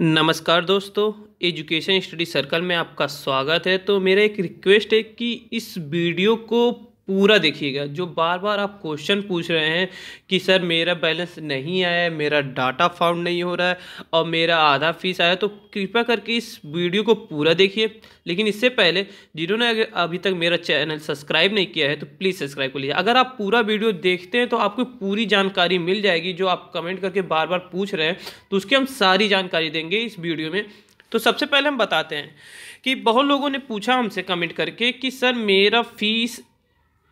नमस्कार दोस्तों education study circle में आपका स्वागत है तो मेरा एक रिक्वेस्ट है कि इस वीडियो को पूरा देखिएगा जो बार बार आप क्वेश्चन पूछ रहे हैं कि सर मेरा बैलेंस नहीं आया है मेरा डाटा फाउंड नहीं हो रहा है और मेरा आधा फीस आया तो कृपया करके इस वीडियो को पूरा देखिए लेकिन इससे पहले जिन्होंने अभी तक मेरा चैनल सब्सक्राइब नहीं किया है तो प्लीज़ सब्सक्राइब कर लीजिए अगर आप पूरा वीडियो देखते हैं तो आपको पूरी जानकारी मिल जाएगी जो आप कमेंट करके बार बार पूछ रहे हैं तो उसकी हम सारी जानकारी देंगे इस वीडियो में तो सबसे पहले हम बताते हैं कि बहुत लोगों ने पूछा हमसे कमेंट करके कि सर मेरा फीस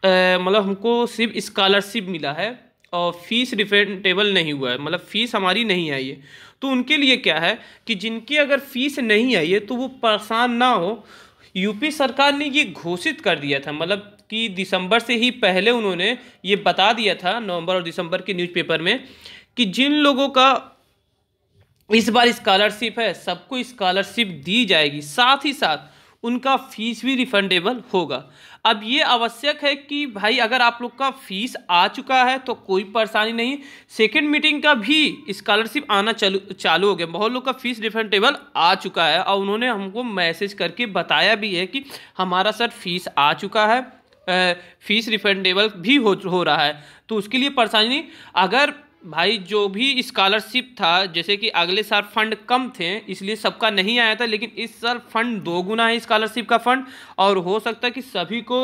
मतलब हमको सिर्फ स्कॉलरशिप मिला है और फीस रिफंडेबल नहीं हुआ है मतलब फ़ीस हमारी नहीं आई है तो उनके लिए क्या है कि जिनकी अगर फीस नहीं आई है तो वो परेशान ना हो यूपी सरकार ने ये घोषित कर दिया था मतलब कि दिसंबर से ही पहले उन्होंने ये बता दिया था नवंबर और दिसंबर के न्यूज़पेपर में कि जिन लोगों का इस बार स्कॉलरशिप है सबको स्कॉलरशिप दी जाएगी साथ ही साथ उनका फीस भी रिफंडेबल होगा अब ये आवश्यक है कि भाई अगर आप लोग का फीस आ चुका है तो कोई परेशानी नहीं सेकेंड मीटिंग का भी स्कॉलरशिप आना चालू चालू हो गया बहुत लोग का फीस रिफंडेबल आ चुका है और उन्होंने हमको मैसेज करके बताया भी है कि हमारा सर फीस आ चुका है फीस रिफंडेबल भी हो हो रहा है तो उसके लिए परेशानी नहीं अगर भाई जो भी स्कॉलरशिप था जैसे कि अगले साल फंड कम थे इसलिए सबका नहीं आया था लेकिन इस साल फंड दो गुना है स्कॉलरशिप का फंड और हो सकता है कि सभी को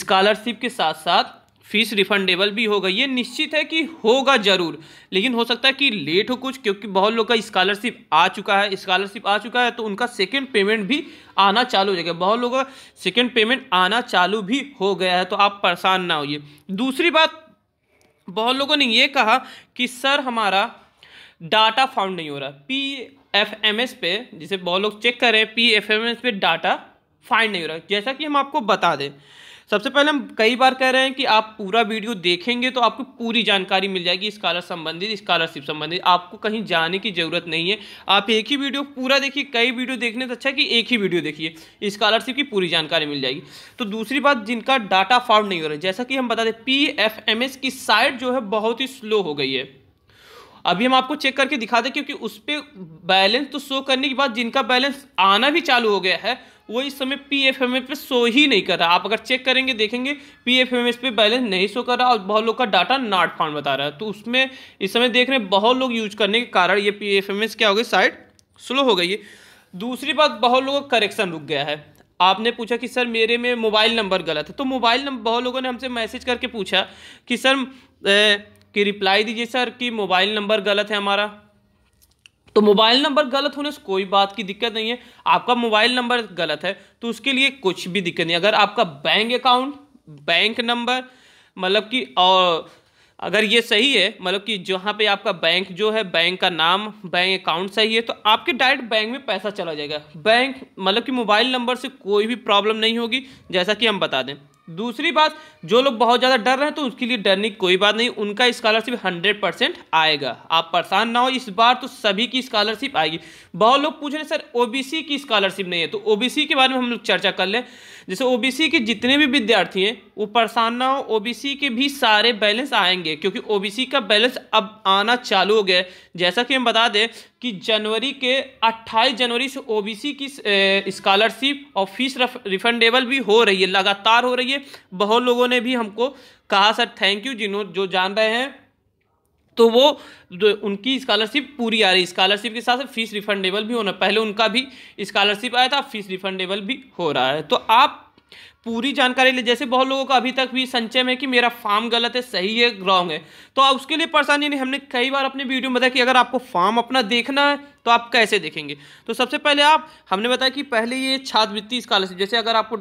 स्कॉलरशिप के साथ साथ फीस रिफंडेबल भी होगा ये निश्चित है कि होगा ज़रूर लेकिन हो सकता है कि लेट हो कुछ क्योंकि बहुत लोग का स्कॉलरशिप आ चुका है स्कॉलरशिप आ चुका है तो उनका सेकेंड पेमेंट भी आना चालू हो जाएगा बहुत लोगों का सेकेंड पेमेंट आना चालू भी हो गया है तो आप परेशान ना होइए दूसरी बात बहुत लोगों ने ये कहा कि सर हमारा डाटा फाउंड नहीं हो रहा पी एफ एम एस पे जिसे बहुत लोग चेक कर रहे हैं पी एफ एम एस पे डाटा फाइंड नहीं हो रहा जैसा कि हम आपको बता दें सबसे पहले हम कई बार कह रहे हैं कि आप पूरा वीडियो देखेंगे तो आपको पूरी जानकारी मिल जाएगी स्कॉलर संबंधित स्कॉलरशिप संबंधित आपको कहीं जाने की ज़रूरत नहीं है आप एक ही वीडियो पूरा देखिए कई वीडियो देखने से अच्छा कि एक ही वीडियो देखिए स्कॉलरशिप की पूरी जानकारी मिल जाएगी तो दूसरी बात जिनका डाटा फॉर्म नहीं हो रहा है जैसा कि हम बता दें पी एफ एम एस की साइट जो है बहुत ही स्लो हो गई है अभी हम आपको चेक करके दिखा दें क्योंकि उस पर बैलेंस तो शो करने के बाद जिनका बैलेंस आना भी चालू हो गया है वो इस समय पी एफ एम एस पे शो ही नहीं कर रहा आप अगर चेक करेंगे देखेंगे पी एफ एम एस पे बैलेंस नहीं शो कर रहा और बहुत लोग का डाटा नॉट फाउंड बता रहा है तो उसमें इस समय देख रहे हैं बहुत लोग यूज करने के कारण ये पी एफ एम एस क्या हो गई साइट स्लो हो गई है दूसरी बात बहुत लोगों का करेक्शन रुक गया है आपने पूछा कि सर मेरे में मोबाइल नंबर गलत है तो मोबाइल नंबर बहुत लोगों ने हमसे मैसेज करके पूछा कि सर ए, कि रिप्लाई दीजिए सर कि मोबाइल नंबर गलत है हमारा तो मोबाइल नंबर गलत होने से कोई बात की दिक्कत नहीं है आपका मोबाइल नंबर गलत है तो उसके लिए कुछ भी दिक्कत नहीं अगर आपका बैंक अकाउंट बैंक नंबर मतलब कि और अगर ये सही है मतलब कि जहाँ पे आपका बैंक जो है बैंक का नाम बैंक अकाउंट सही है तो आपके डायरेक्ट बैंक में पैसा चला जाएगा बैंक मतलब कि मोबाइल नंबर से कोई भी प्रॉब्लम नहीं होगी जैसा कि हम बता दें दूसरी बात जो लोग बहुत ज़्यादा डर रहे हैं तो उसके लिए डरने की कोई बात नहीं उनका स्कॉलरशिप हंड्रेड परसेंट आएगा आप परेशान ना हो इस बार तो सभी की स्कॉलरशिप आएगी बहुत लोग पूछ रहे हैं सर ओबीसी की स्कॉलरशिप नहीं है तो ओबीसी के बारे में हम लोग चर्चा कर लें जैसे ओबीसी के जितने भी विद्यार्थी हैं वो परेशान ना हो ओबीसी के भी सारे बैलेंस आएंगे क्योंकि ओबीसी का बैलेंस अब आना चालू हो गया जैसा कि हम बता दें कि जनवरी के 28 जनवरी से ओबीसी की स्कॉलरशिप और फीस रिफंडेबल भी हो रही है लगातार हो रही है बहुत लोगों ने भी हमको कहा सर थैंक यू जिन्हों जो जान रहे हैं तो वो उनकी स्कॉलरशिप पूरी आ रही स्कॉलरशिप के साथ साथ फीस रिफंडेबल भी होना पहले उनका भी स्कॉलरशिप आया था फीस रिफंडेबल भी हो रहा है तो आप पूरी जानकारी ले जैसे बहुत लोगों का अभी तक भी संचय में कि मेरा फॉर्म गलत है सही है रॉन्ग है तो आप उसके लिए परेशानी नहीं हमने कई बार अपने वीडियो में बताया कि अगर आपको फॉर्म अपना देखना है तो आप कैसे देखेंगे तो सबसे पहले आप हमने बताया कि पहले ये छात्रवृत्ति स्कॉलरशिप जैसे अगर आपको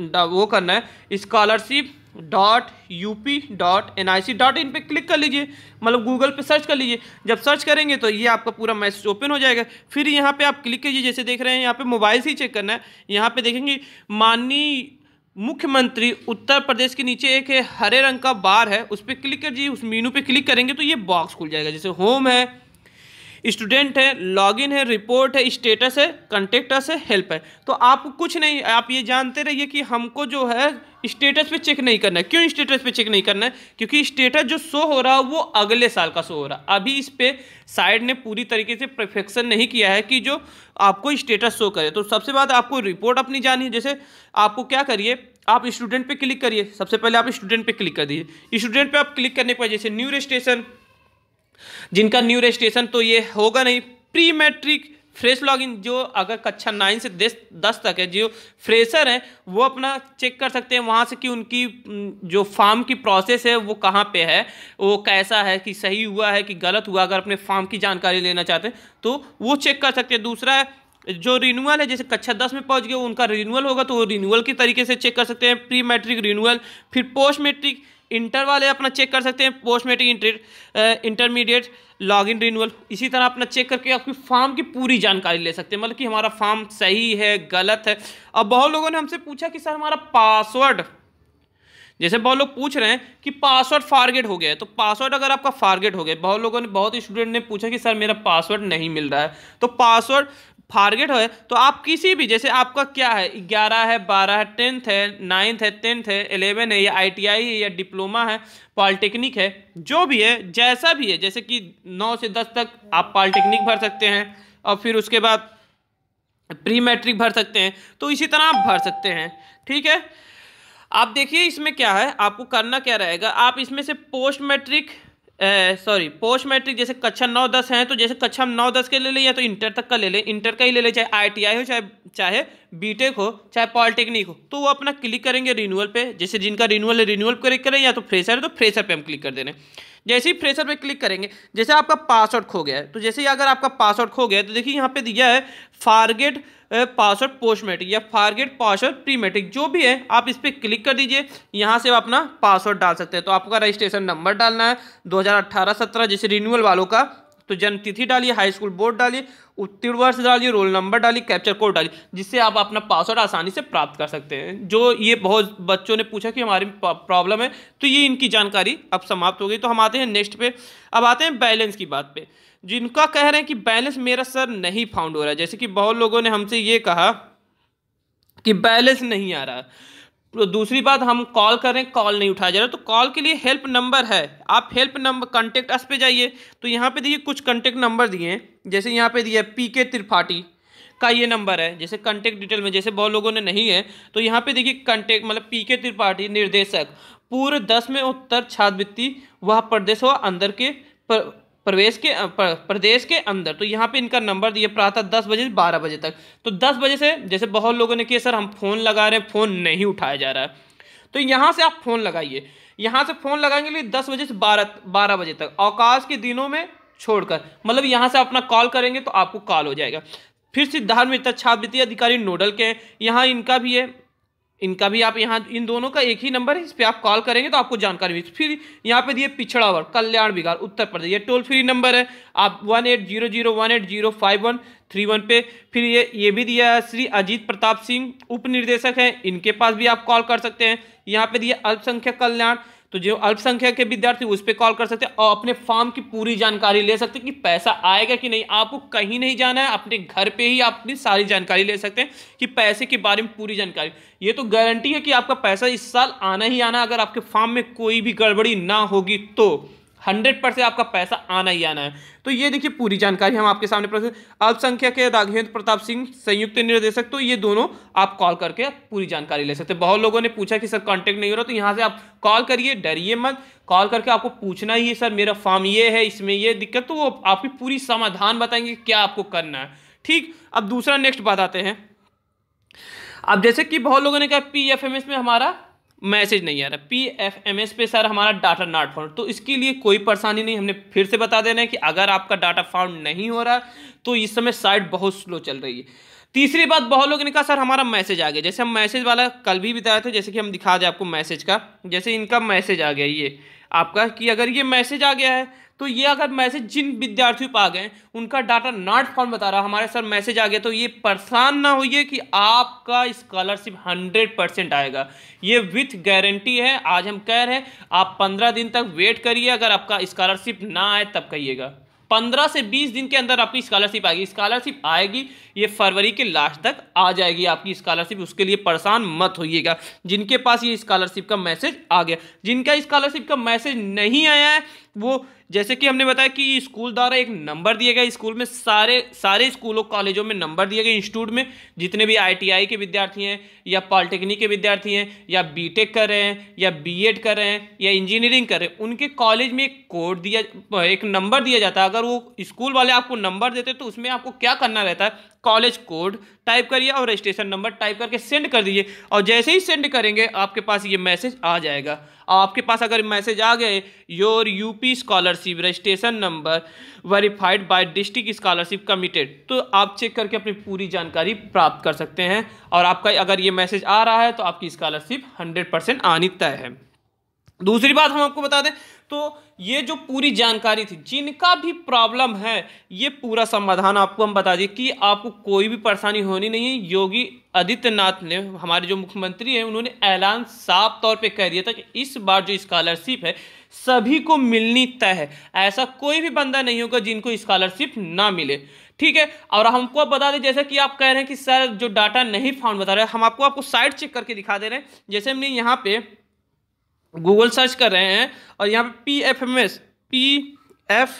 वो करना है scholarship dot U P dot N I C dot in पर क्लिक कर लीजिए मतलब गूगल पे सर्च कर लीजिए जब सर्च करेंगे तो ये आपका पूरा मैसेज ओपन हो जाएगा फिर यहाँ पे आप क्लिक कीजिए जैसे देख रहे हैं यहाँ पे मोबाइल से ही चेक करना है यहाँ पे देखेंगे माननीय मुख्यमंत्री उत्तर प्रदेश के नीचे एक हरे रंग का बार है उस पर क्लिक कर उस मीनू पर क्लिक करेंगे तो ये बॉक्स खुल जाएगा जैसे होम है स्टूडेंट है लॉगिन है रिपोर्ट है स्टेटस है कंटेक्टस है हेल्प है तो आप कुछ नहीं आप ये जानते रहिए कि हमको जो है स्टेटस पे चेक नहीं करना है क्यों स्टेटस पे चेक नहीं करना है क्योंकि स्टेटस जो शो हो रहा है वो अगले साल का शो हो रहा है अभी इस पर साइड ने पूरी तरीके से परफेक्शन नहीं किया है कि जो आपको स्टेटस शो करे तो सबसे बात आपको रिपोर्ट अपनी जानी है जैसे आपको क्या करिए आप स्टूडेंट पे क्लिक करिए सबसे पहले आप स्टूडेंट पे क्लिक कर दीजिए स्टूडेंट पे आप क्लिक करने पर जैसे न्यू रजिस्ट्रेशन जिनका न्यू रजिस्ट्रेशन तो ये होगा नहीं प्री मैट्रिक फ्रेश लॉगिन जो अगर कक्षा नाइन से दस तक है जो फ्रेशर है वो अपना चेक कर सकते हैं वहाँ से कि उनकी जो फार्म की प्रोसेस है वो कहाँ पे है वो कैसा है कि सही हुआ है कि गलत हुआ अगर अपने फार्म की जानकारी लेना चाहते हैं तो वो चेक कर सकते हैं दूसरा है जो रिन्यूअल है जैसे कक्षा दस में पहुँच गए उनका रिन्यूअल होगा तो वो रिन्यूअल के तरीके से चेक कर सकते हैं प्री मैट्रिक रिन्यूअल फिर पोस्ट मैट्रिक इंटर वाले अपना चेक कर सकते हैं post matric inter intermediate log in renewal इसी तरह अपना चेक करके आपकी फॉर्म की पूरी जानकारी ले सकते हैं मतलब कि हमारा फॉर्म सही है गलत है अब बहुत लोगों ने हमसे पूछा कि सर हमारा पासवर्ड जैसे बहुत लोग पूछ रहे हैं कि पासवर्ड फारगेट हो गया है तो पासवर्ड अगर आपका फारगेट हो गया बहुत लोगों ने बहुत स्टूडेंट ने पूछा कि सर मेरा पासवर्ड नहीं मिल रहा है तो पासवर्ड फारगेट हो तो आप किसी भी जैसे आपका क्या है ग्यारह है बारह है टेंथ है नाइन्थ है टेंथ है एलेवन है या आईटीआई है या डिप्लोमा है पॉलिटेक्निक है जो भी है जैसा भी है जैसे कि नौ से दस तक आप पॉलिटेक्निक भर सकते हैं और फिर उसके बाद प्री मैट्रिक भर सकते हैं तो इसी तरह आप भर सकते हैं ठीक है आप देखिए इसमें क्या है आपको करना क्या रहेगा आप इसमें से post matric sorry post matric जैसे कक्षा नौ दस हैं तो जैसे कक्षा हम नौ दस के ले लें या तो इंटर तक का ले लें इंटर का ही ले लें चाहे आई हो चाहे चाहे बीटेक हो चाहे पॉलिटेक्निक हो तो वो अपना क्लिक करेंगे रिन्यूअल पे जैसे जिनका रिन्यूअल है रिन्यूअल क्लिक करें या तो फ्रेशर है तो फ्रेशर पे हम क्लिक कर दे रहे हैं जैसे ही फ्रेशर पे क्लिक करेंगे जैसे आपका पासवर्ड खो गया है तो जैसे ही अगर आपका पासवर्ड खो गया है तो देखिए यहाँ पे दिया है फारगेट पासवर्ड पोस्टमेटिक या फारगेट पासवर्ड प्रीमेटिक जो भी है आप इस पर क्लिक कर दीजिए यहाँ से आप अपना पासवर्ड डाल सकते हैं तो आपका रजिस्ट्रेशन नंबर डालना है दो हज़ार जैसे रिन्यूअल वालों का तो जन्म तिथि डालिए हाई स्कूल बोर्ड डालिए उत्तीर्ण वर्ष डालिए रोल नंबर डालिए कैप्चर कोड डालिए जिससे आप अपना पासवर्ड आसानी से प्राप्त कर सकते हैं जो ये बहुत बच्चों ने पूछा कि हमारी प्रॉब्लम है तो ये इनकी जानकारी अब समाप्त हो गई तो हम आते हैं नेक्स्ट पे अब आते हैं बैलेंस की बात पर जिनका कह रहे हैं कि बैलेंस मेरा सर नहीं फाउंड हो रहा है जैसे कि बहुत लोगों ने हमसे ये कहा कि बैलेंस नहीं आ रहा तो दूसरी बात हम कॉल करें कॉल नहीं उठाया जा रहा तो कॉल के लिए हेल्प नंबर है आप हेल्प नंबर कॉन्टेक्ट अस पे जाइए तो यहाँ पे देखिए कुछ कॉन्टेक्ट नंबर दिए हैं जैसे यहाँ पे दिया पी के त्रिपाठी का ये नंबर है जैसे कंटेक्ट डिटेल में जैसे बहुत लोगों ने नहीं है तो यहाँ पे देखिए कंटेक्ट मतलब पी के त्रिपाठी निर्देशक पूर्व दस में उत्तर छात्रवृत्ति वह प्रदेश व अंदर के पर, प्रवेश के प्रदेश के अंदर तो यहाँ पे इनका नंबर दिया प्रातः दस बजे से बारह बजे तक तो दस बजे से जैसे बहुत लोगों ने किया सर हम फ़ोन लगा रहे हैं फ़ोन नहीं उठाया जा रहा है तो यहाँ से आप फ़ोन लगाइए यहाँ से फ़ोन लगाएंगे लिए दस बजे से बारह बारह बजे तक अवकाश के दिनों में छोड़कर मतलब यहाँ से अपना कॉल करेंगे तो आपको कॉल हो जाएगा फिर सिद्धार्थ मित्र छात्रवृत्ति अधिकारी नोडल के हैं यहाँ इनका भी है इनका भी आप यहाँ इन दोनों का एक ही नंबर है इस पर आप कॉल करेंगे तो आपको जानकारी मिलेगी फिर यहाँ पे दिए पिछड़ा वर्ग कल्याण बिहार उत्तर प्रदेश ये टोल फ्री नंबर है आप one eight zero zero one eight zero five one three one पे फिर ये ये भी दिया है श्री अजीत प्रताप सिंह उप निर्देशक हैं इनके पास भी आप कॉल कर सकते हैं यहाँ पे दिए अल्पसंख्यक कल्याण तो जो अल्पसंख्यक के विद्यार्थी उस पर कॉल कर सकते हैं और अपने फॉर्म की पूरी जानकारी ले सकते हैं कि पैसा आएगा कि नहीं आपको कहीं नहीं जाना है अपने घर पे ही आप अपनी सारी जानकारी ले सकते हैं कि पैसे के बारे में पूरी जानकारी ये तो गारंटी है कि आपका पैसा इस साल आना ही आना अगर आपके फॉर्म में कोई भी गड़बड़ी ना होगी तो हंड्रेड परसेंट आपका पैसा आना ही आना है तो ये देखिए पूरी जानकारी हम आपके सामने अल्पसंख्यक है राघवेंद्र प्रताप सिंह संयुक्त निर्देशक तो ये दोनों आप कॉल करके पूरी जानकारी ले सकते हैं बहुत लोगों ने पूछा कि सर कांटेक्ट नहीं हो रहा तो यहाँ से आप कॉल करिए डरिए मत कॉल करके आपको पूछना ही है सर मेरा फॉर्म ये है इसमें ये दिक्कत तो वो आपकी पूरी समाधान बताएंगे क्या आपको करना है ठीक अब दूसरा नेक्स्ट बात आते हैं अब जैसे कि बहुत लोगों ने कहा पी एफ एम एस में हमारा मैसेज नहीं आ रहा पी एफ एम एस पे सर हमारा डाटा नॉट फाउंड तो इसके लिए कोई परेशानी नहीं हमने फिर से बता देना है कि अगर आपका डाटा फाउंड नहीं हो रहा तो इस समय साइट बहुत स्लो चल रही है तीसरी बात बहुत लोगों ने कहा सर हमारा मैसेज आ गया जैसे हम मैसेज वाला कल भी बताया था जैसे कि हम दिखा दें आपको मैसेज का जैसे इनका मैसेज आ गया ये आपका कि अगर ये मैसेज आ गया है तो ये अगर मैसेज जिन विद्यार्थियों पर आ गए उनका डाटा नॉट फॉर्म बता रहा हमारे सर मैसेज आ गया तो ये परेशान ना होइए कि आपका स्कॉलरशिप हंड्रेड परसेंट आएगा ये विथ गारंटी है आज हम कह रहे हैं आप पंद्रह दिन तक वेट करिए अगर आपका स्कॉलरशिप ना आए तब कहिएगा पंद्रह से बीस दिन के अंदर आपकी स्कॉलरशिप आएगी स्कॉलरशिप आएगी ये फरवरी के लास्ट तक आ जाएगी आपकी स्कॉलरशिप उसके लिए परेशान मत होइएगा जिनके पास ये स्कॉलरशिप का मैसेज आ गया जिनका स्कॉलरशिप का मैसेज नहीं आया है वो जैसे कि हमने बताया कि स्कूल द्वारा एक नंबर दिया गया स्कूल में सारे सारे स्कूलों कॉलेजों में नंबर दिए गए इंस्टीट्यूट में जितने भी आईटीआई के विद्यार्थी हैं या पॉलिटेक्निक के विद्यार्थी हैं या बीटेक कर रहे हैं या बीएड कर रहे हैं या इंजीनियरिंग कर रहे हैं उनके कॉलेज में एक कोड दिया एक नंबर दिया जाता है अगर वो स्कूल वाले आपको नंबर देते तो उसमें आपको क्या करना रहता है कॉलेज कोड टाइप करिए और रजिस्ट्रेशन नंबर टाइप करके सेंड कर दीजिए और जैसे ही सेंड करेंगे आपके पास ये मैसेज आ जाएगा आपके पास अगर मैसेज आ गए your UP scholar scholarship registration number verified by district scholarship committed तो आप चेक करके अपनी पूरी जानकारी प्राप्त कर सकते हैं और आपका अगर ये मैसेज आ रहा है तो आपकी स्कॉलरशिप हंड्रेड परसेंट आनी तय है दूसरी बात हम आपको बता दें तो ये जो पूरी जानकारी थी जिनका भी प्रॉब्लम है ये पूरा समाधान आपको हम बता दें कि आपको कोई भी परेशानी होनी नहीं है योगी आदित्यनाथ ने हमारे जो मुख्यमंत्री हैं उन्होंने ऐलान साफ तौर पे कह दिया था कि इस बार जो स्कॉलरशिप है सभी को मिलनी तय है ऐसा कोई भी बंदा नहीं होगा जिनको स्कॉलरशिप ना मिले ठीक है और हमको आप बता दें जैसे कि आप कह रहे हैं कि सर जो डाटा नहीं फाउंड बता रहे हम आपको आपको साइड चेक करके दिखा दे रहे हैं जैसे हमने यहाँ पर गूगल सर्च कर रहे हैं और यहाँ पे P F M S P F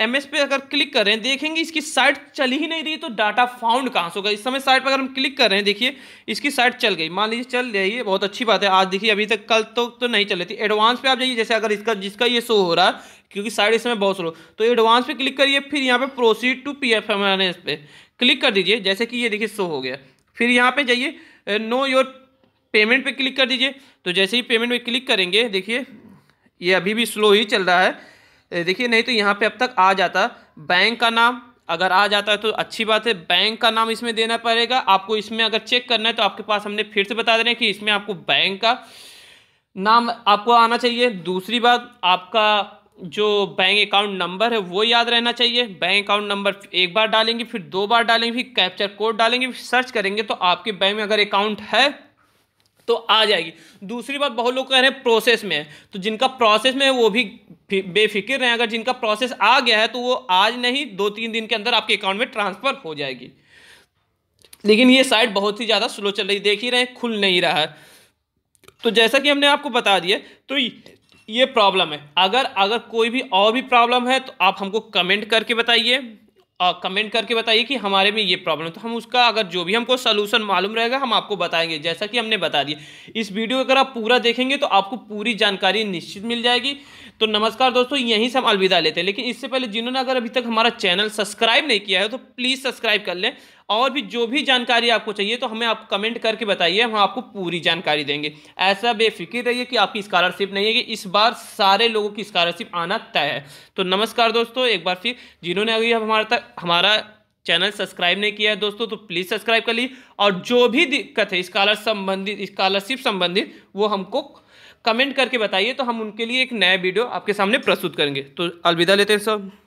M S पे अगर क्लिक कर रहे हैं देखेंगे इसकी साइट चल ही नहीं रही तो डाटा फाउंड कहाँ से होगा इस समय साइट पर अगर हम क्लिक कर रहे हैं देखिए इसकी साइट चल गई मान लीजिए चल जाइए बहुत अच्छी बात है आज देखिए अभी तक कल तो तो नहीं चल रही थी एडवांस पे आप जाइए जैसे अगर इसका जिसका ये शो हो रहा है क्योंकि साइट इस समय बहुत स्लो तो एडवांस पे क्लिक करिए फिर यहाँ पे proceed to P F M N S पे क्लिक कर दीजिए जैसे कि ये देखिए शो हो गया फिर यहाँ पे जाइए नो योर पेमेंट पे क्लिक कर दीजिए तो जैसे ही पेमेंट पे क्लिक करेंगे देखिए ये अभी भी स्लो ही चल रहा है देखिए नहीं तो यहाँ पे अब तक आ जाता बैंक का नाम अगर आ जाता है तो अच्छी बात है बैंक का नाम इसमें देना पड़ेगा आपको इसमें अगर चेक करना है तो आपके पास हमने फिर से बता दे रहे हैं कि इसमें आपको बैंक का नाम आपको आना चाहिए दूसरी बात आपका जो बैंक अकाउंट नंबर है वो याद रहना चाहिए बैंक अकाउंट नंबर एक बार डालेंगे फिर दो बार डालेंगे फिर कैप्चर कोड डालेंगे फिर सर्च करेंगे तो आपके बैंक में अगर अकाउंट है तो आ जाएगी दूसरी बात बहुत लोग कह रहे हैं प्रोसेस में तो जिनका प्रोसेस में है वो भी बेफिक्र हैं अगर जिनका प्रोसेस आ गया है तो वो आज नहीं दो तीन दिन के अंदर आपके अकाउंट में ट्रांसफ़र हो जाएगी लेकिन ये साइट बहुत ही ज़्यादा स्लो चल रही देख ही रहे हैं खुल नहीं रहा है तो जैसा कि हमने आपको बता दिया तो ये प्रॉब्लम है अगर अगर कोई भी और भी प्रॉब्लम है तो आप हमको कमेंट करके बताइए कमेंट करके बताइए कि हमारे में ये प्रॉब्लम तो हम उसका अगर जो भी हमको सलूशन मालूम रहेगा हम आपको बताएंगे जैसा कि हमने बता दिया इस वीडियो अगर आप पूरा देखेंगे तो आपको पूरी जानकारी निश्चित मिल जाएगी तो नमस्कार दोस्तों यहीं से हम अलविदा लेते हैं लेकिन इससे पहले जिन्होंने अगर अभी तक हमारा चैनल सब्सक्राइब नहीं किया है तो प्लीज़ सब्सक्राइब कर लें और भी जो भी जानकारी आपको चाहिए तो हमें आप कमेंट करके बताइए हम आपको पूरी जानकारी देंगे ऐसा बेफिक्र रहिए कि आपकी स्कॉलरशिप नहीं है कि इस बार सारे लोगों की स्कॉलरशिप आना तय है तो नमस्कार दोस्तों एक बार फिर जिन्होंने अभी हमारा तक हमारा चैनल सब्सक्राइब नहीं किया है दोस्तों तो प्लीज़ सब्सक्राइब कर लीजिए और जो भी दिक्कत है स्कॉलर संबंधित स्कॉलरशिप संबंधित वो हमको कमेंट करके बताइए तो हम उनके लिए एक नया वीडियो आपके सामने प्रस्तुत करेंगे तो अलविदा लेते हैं सब